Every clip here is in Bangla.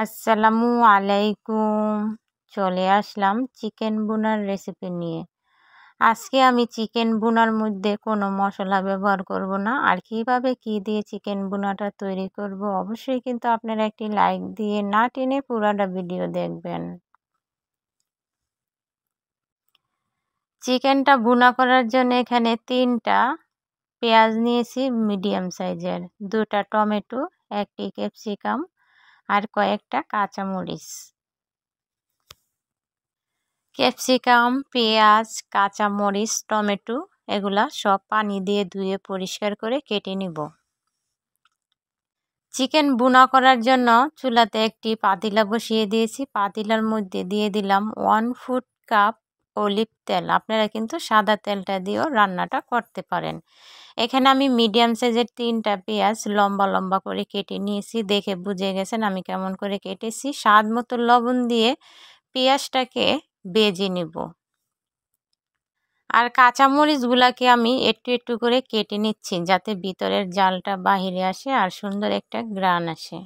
আসসালামু আলাইকুম চলে আসলাম চিকেন বুনার রেসিপি নিয়ে আজকে আমি চিকেন বুনার মধ্যে কোনো মশলা ব্যবহার করব না আর কিভাবে কি দিয়ে চিকেন বুনাটা তৈরি করব অবশ্যই কিন্তু আপনারা একটি লাইক দিয়ে না টেনে পুরাটা ভিডিও দেখবেন চিকেনটা বুনা করার জন্য এখানে তিনটা পেঁয়াজ নিয়েছি মিডিয়াম সাইজের দুটা টমেটো একটি ক্যাপসিকাম আর কয়েকটা কাঁচামরিচ ক্যাপসিকাম পেঁয়াজ কাঁচামরিচ টমেটো এগুলা সব পানি দিয়ে ধুয়ে পরিষ্কার করে কেটে নিব চিকেন বুনা করার জন্য চুলাতে একটি পাতিলা বসিয়ে দিয়েছি পাতিলার মধ্যে দিয়ে দিলাম ওয়ান ফুট কাপ লিপ তেল আপনারা কিন্তু সাদা তেলটা দিয়েও রান্নাটা করতে পারেন এখানে আমি মিডিয়াম সাইজের তিনটা পেঁয়াজ লম্বা লম্বা করে কেটে নিয়েছি দেখে বুঝে গেছেন আমি কেমন করে কেটেছি স্বাদ মতো লবণ দিয়ে পেঁয়াজটাকে বেজে নিব আর কাঁচামরিচগুলাকে আমি একটু একটু করে কেটে নিচ্ছি যাতে ভিতরের জালটা বাহিরে আসে আর সুন্দর একটা গ্রান আসে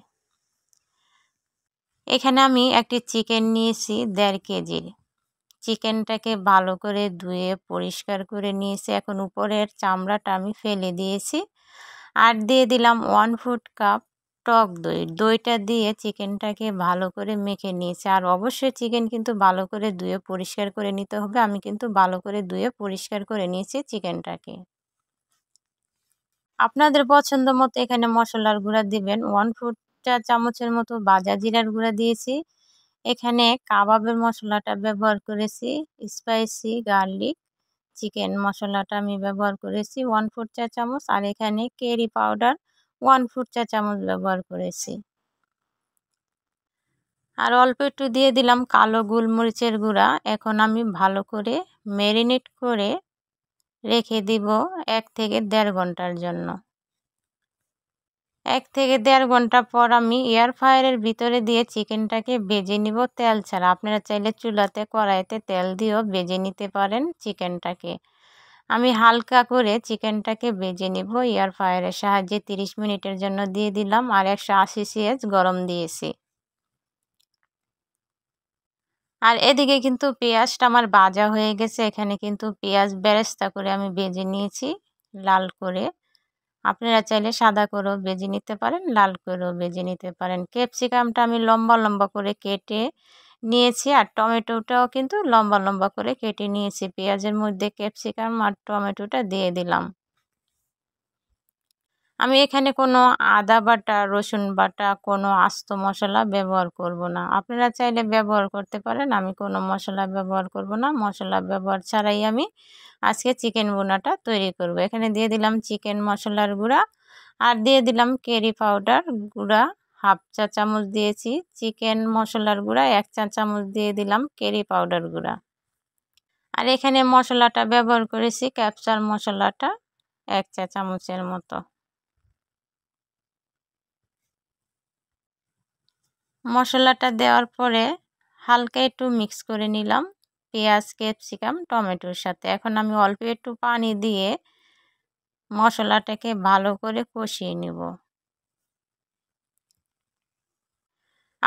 এখানে আমি একটি চিকেন নিয়েছি দেড় কেজির চিকেনটাকে ভালো করে ধুয়ে পরিষ্কার করে নিয়েছি এখন উপরের চামড়াটা আমি ফেলে দিয়েছি আর দিয়ে দিলাম ওয়ান ফুট কাপ টক দই দইটা দিয়ে চিকেনটাকে ভালো করে মেখে নিয়েছি আর অবশ্যই চিকেন কিন্তু ভালো করে ধুয়ে পরিষ্কার করে নিতে হবে আমি কিন্তু ভালো করে ধুয়ে পরিষ্কার করে নিয়েছি চিকেনটাকে আপনাদের পছন্দ মতো এখানে মশলার গুঁড়া দিবেন ওয়ান ফুট চার চামচের মতো বাজা জিরার গুঁড়া দিয়েছি এখানে কাবাবের মশলাটা ব্যবহার করেছি স্পাইসি গার্লিক চিকেন মশলাটা আমি ব্যবহার করেছি ওয়ান ফুট চা চামচ আর এখানে কেরি পাউডার ওয়ান ফুট চা চামচ ব্যবহার করেছি আর অল্প একটু দিয়ে দিলাম কালো গোলমরিচের গুঁড়া এখন আমি ভালো করে ম্যারিনেট করে রেখে দিব এক থেকে দেড় ঘন্টার জন্য এক থেকে দেড় ঘন্টা পর আমি এয়ার ফ্রায়ারের ভিতরে দিয়ে চিকেনটাকে বেজে নিব তেল ছাড়া আপনারা চাইলে চুলাতে কড়াইতে তেল দিয়েও বেজে নিতে পারেন চিকেনটাকে আমি হালকা করে চিকেনটাকে বেজে নিব এয়ার ফ্রায়ারের সাহায্যে তিরিশ মিনিটের জন্য দিয়ে দিলাম আর একশো আশি সিএস গরম দিয়েছি আর এদিকে কিন্তু পেঁয়াজটা আমার বাজা হয়ে গেছে এখানে কিন্তু পেঁয়াজ বেরেস্তা করে আমি বেজে নিয়েছি লাল করে আপনারা চাইলে সাদা করেও বেজে নিতে পারেন লাল করেও বেজে নিতে পারেন ক্যাপসিকামটা আমি লম্বা লম্বা করে কেটে নিয়েছি আর টমেটোটাও কিন্তু লম্বা লম্বা করে কেটে নিয়েছি পেঁয়াজের মধ্যে ক্যাপসিকাম আর টমেটোটা দিয়ে দিলাম আমি এখানে কোনো আদা বাটা রসুন বাটা কোনো আস্ত মশলা ব্যবহার করব না আপনারা চাইলে ব্যবহার করতে পারেন আমি কোনো মশলা ব্যবহার করব না মশলা ব্যবহার ছাড়াই আমি আজকে চিকেন বোনাটা তৈরি করব এখানে দিয়ে দিলাম চিকেন মশলার গুঁড়া আর দিয়ে দিলাম কেরি পাউডার গুঁড়া হাফ চা চামচ দিয়েছি চিকেন মশলার গুঁড়া এক চা চামচ দিয়ে দিলাম কেরি পাউডার গুঁড়া আর এখানে মশলাটা ব্যবহার করেছি ক্যাপচার মশলাটা এক চা চামচের মতো মশলাটা দেওয়ার পরে হালকা একটু মিক্স করে নিলাম পেঁয়াজ ক্যাপসিকাম টমেটোর সাথে এখন আমি অল্প একটু পানি দিয়ে মশলাটাকে ভালো করে কষিয়ে নিব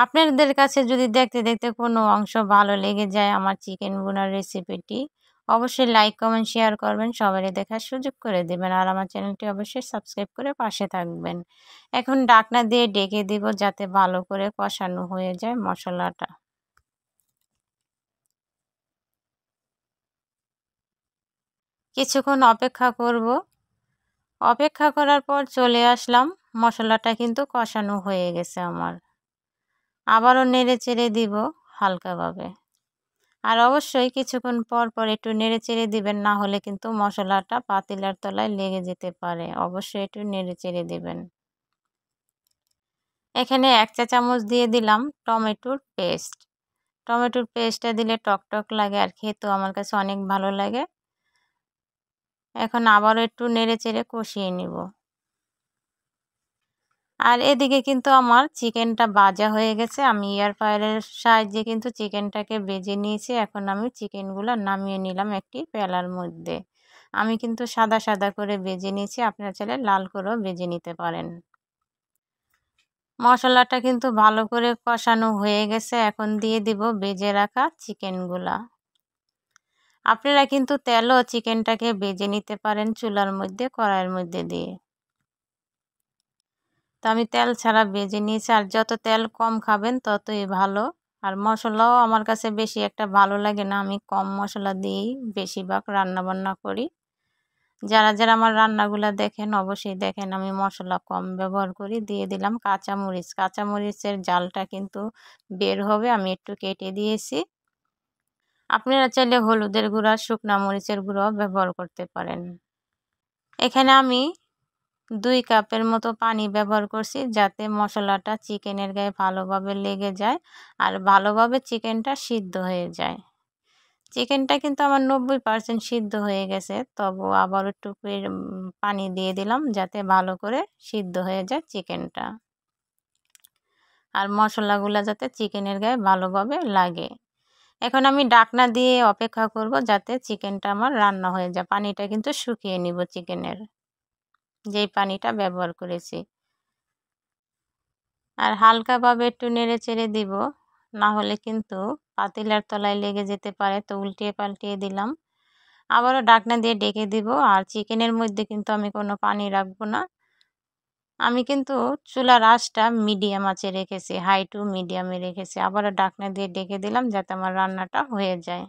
আপনাদের কাছে যদি দেখতে দেখতে কোনো অংশ ভালো লেগে যায় আমার চিকেন বোনার রেসিপিটি অবশ্যই লাইক কমেন্ট শেয়ার করবেন সবারই দেখার সুযোগ করে দেবেন আর আমার চ্যানেলটি অবশ্যই সাবস্ক্রাইব করে পাশে থাকবেন এখন ডাকনা দিয়ে ডেকে দিব যাতে ভালো করে কষানো হয়ে যায় মশলাটা কিছুক্ষণ অপেক্ষা করব অপেক্ষা করার পর চলে আসলাম মশলাটা কিন্তু কষানো হয়ে গেছে আমার আবারও নেড়ে চেড়ে দিব হালকাভাবে আর অবশ্যই কিছুক্ষণ পর পর একটু নেড়ে চেড়ে দিবেন না হলে কিন্তু মশলাটা পাতিলার তলায় লেগে যেতে পারে অবশ্যই একটু নেড়ে চেড়ে দিবেন এখানে এক চা চামচ দিয়ে দিলাম টমেটোর পেস্ট টমেটোর পেস্টটা দিলে টকটক লাগে আর খেতেও আমার কাছে অনেক ভালো লাগে এখন আবারও একটু নেড়ে চেড়ে কষিয়ে নিব আর এদিকে কিন্তু আমার চিকেনটা বাজা হয়ে গেছে আমি এয়ার ফ্রায়ারের সাহায্যে কিন্তু চিকেনটাকে বেজে নিয়েছি এখন আমি চিকেনগুলো নামিয়ে নিলাম একটি পেলার মধ্যে আমি কিন্তু সাদা সাদা করে বেজে নিয়েছি আপনার চাইলে লাল করেও বেজে নিতে পারেন মশলাটা কিন্তু ভালো করে কষানো হয়ে গেছে এখন দিয়ে দিব বেজে রাখা চিকেনগুলা আপনারা কিন্তু তেলও চিকেনটাকে বেজে নিতে পারেন চুলার মধ্যে কড়াইয়ের মধ্যে দিয়ে তো আমি তেল ছাড়া ভেজে নিয়েছি আর যত তেল কম খাবেন ততই ভালো আর মশলাও আমার কাছে বেশি একটা ভালো লাগে না আমি কম মশলা দিয়েই বেশিরভাগ রান্নাবান্না করি যারা যারা আমার রান্নাগুলো দেখেন অবশ্যই দেখেন আমি মশলা কম ব্যবহার করি দিয়ে দিলাম কাঁচামরিচ কাঁচামরিচের জালটা কিন্তু বের হবে আমি একটু কেটে দিয়েছি আপনারা চাইলে হলুদের গুঁড়া শুকনা মরিচের গুঁড়াও ব্যবহার করতে পারেন এখানে আমি দুই কাপের মতো পানি ব্যবহার করছি যাতে মশলাটা চিকেনের গায়ে ভালোভাবে লেগে যায় আর ভালোভাবে চিকেনটা সিদ্ধ হয়ে যায় চিকেনটা কিন্তু আমার নব্বই পার্সেন্ট সিদ্ধ হয়ে গেছে তবু আবার একটু পানি দিয়ে দিলাম যাতে ভালো করে সিদ্ধ হয়ে যায় চিকেনটা আর মশলাগুলো যাতে চিকেনের গায়ে ভালোভাবে লাগে এখন আমি ডাকনা দিয়ে অপেক্ষা করব যাতে চিকেনটা আমার রান্না হয়ে যায় পানিটা কিন্তু শুকিয়ে নিব চিকেনের যেই পানিটা ব্যবহার করেছি আর হালকাভাবে একটু নেড়ে চেড়ে দিব না হলে কিন্তু পাতিলার তলায় লেগে যেতে পারে তো উল্টিয়ে পাল্টিয়ে দিলাম আবারও ডাকনা দিয়ে ডেকে দিব আর চিকেনের মধ্যে কিন্তু আমি কোনো পানি রাখবো না আমি কিন্তু চুলার আঁচটা মিডিয়াম আছে রেখেছি হাই টু মিডিয়ামে রেখেছি আবারও ডাকনা দিয়ে ডেকে দিলাম যাতে আমার রান্নাটা হয়ে যায়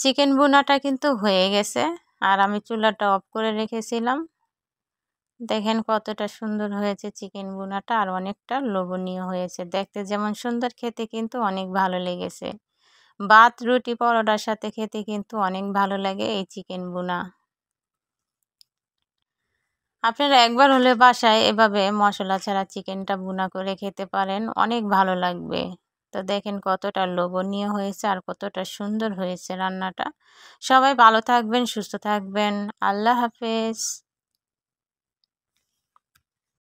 চিকেন বোনাটা কিন্তু হয়ে গেছে আর আমি চুলাটা অফ করে রেখেছিলাম দেখেন কতটা সুন্দর হয়েছে চিকেন বুনাটা আর অনেকটা লোভনীয় হয়েছে দেখতে যেমন সুন্দর খেতে কিন্তু অনেক ভালো লেগেছে ভাত রুটি পরোটার সাথে খেতে কিন্তু অনেক ভালো লাগে এই চিকেন বুনা আপনারা একবার হলে বাসায় এভাবে মশলা ছাড়া চিকেনটা বুনা করে খেতে পারেন অনেক ভালো লাগবে তো দেখেন কতটা লোভনীয় হয়েছে আর কতটা সুন্দর হয়েছে রান্নাটা সবাই ভালো থাকবেন সুস্থ থাকবেন আল্লাহ হাফেজ